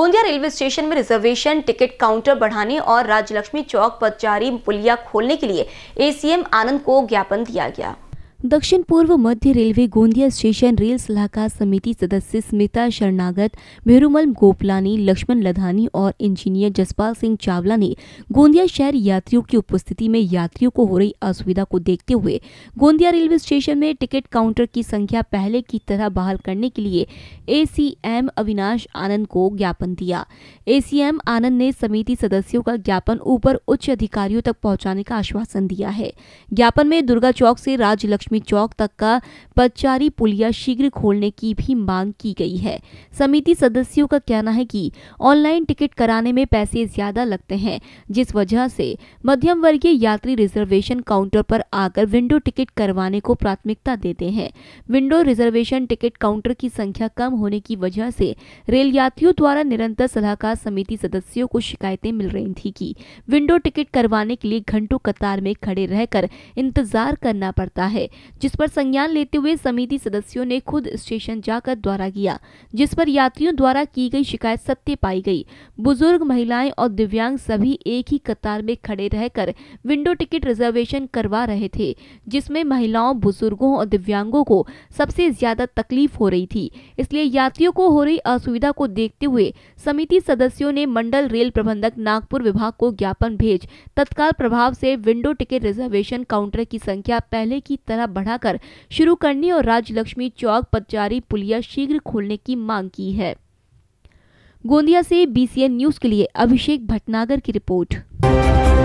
Gondia railway station में reservation ticket counter बढ़ाने और राजलक्ष्मी चौक पर जारी पुलिया खोलने के लिए एसीएम आनंद को ज्ञापन दिया गया दक्षिण पूर्व मध्य रेलवे गोंदिया स्टेशन रेल सलाहकार समिति सदस्य स्मिता शरणागत मेहरूमल गोपलानी लक्ष्मण लधानी और इंजीनियर जसपाल सिंह चावला ने गोंदिया शहर यात्रियों की उपस्थिति में यात्रियों को हो रही असुविधा को देखते हुए गोंदिया रेलवे स्टेशन में टिकट काउंटर की संख्या पहले की तरह बहाल करने के लिए ए अविनाश आनंद को ज्ञापन दिया ए आनंद ने समिति सदस्यों का ज्ञापन ऊपर उच्च अधिकारियों तक पहुँचाने का आश्वासन दिया है ज्ञापन में दुर्गा चौक से राजलक्ष्मी लक्ष्मी चौक तक का पचारी पुलिया शीघ्र खोलने की भी मांग की गई है समिति सदस्यों का कहना है कि ऑनलाइन टिकट कराने में पैसे ज्यादा लगते हैं जिस वजह से मध्यम वर्गीय यात्री रिजर्वेशन काउंटर पर आकर विंडो टिकट करवाने को प्राथमिकता देते हैं विंडो रिजर्वेशन टिकट काउंटर की संख्या कम होने की वजह से रेल यात्रियों द्वारा निरंतर सलाहकार समिति सदस्यों को शिकायतें मिल रही थी कि विंडो टिकट करवाने के लिए घंटों कतार में खड़े रहकर इंतजार करना पड़ता है जिस पर संज्ञान लेते हुए समिति सदस्यों ने खुद स्टेशन जाकर द्वारा किया जिस पर यात्रियों द्वारा की गई शिकायत सत्य पाई गई बुजुर्ग महिलाएं और दिव्यांग सभी एक ही कतार में खड़े रहकर विंडो टिकट रिजर्वेशन करवा रहे थे जिसमें महिलाओं बुजुर्गों और दिव्यांगों को सबसे ज्यादा तकलीफ हो रही थी इसलिए यात्रियों को हो रही असुविधा को देखते हुए समिति सदस्यों ने मंडल रेल प्रबंधक नागपुर विभाग को ज्ञापन भेज तत्काल प्रभाव से विंडो टिकट रिजर्वेशन काउंटर की संख्या पहले की तरह बढ़ाकर शुरू करने और राजलक्ष्मी चौक पतजारी पुलिया शीघ्र खोलने की मांग की है गोंदिया से बीसीएन न्यूज के लिए अभिषेक भटनागर की रिपोर्ट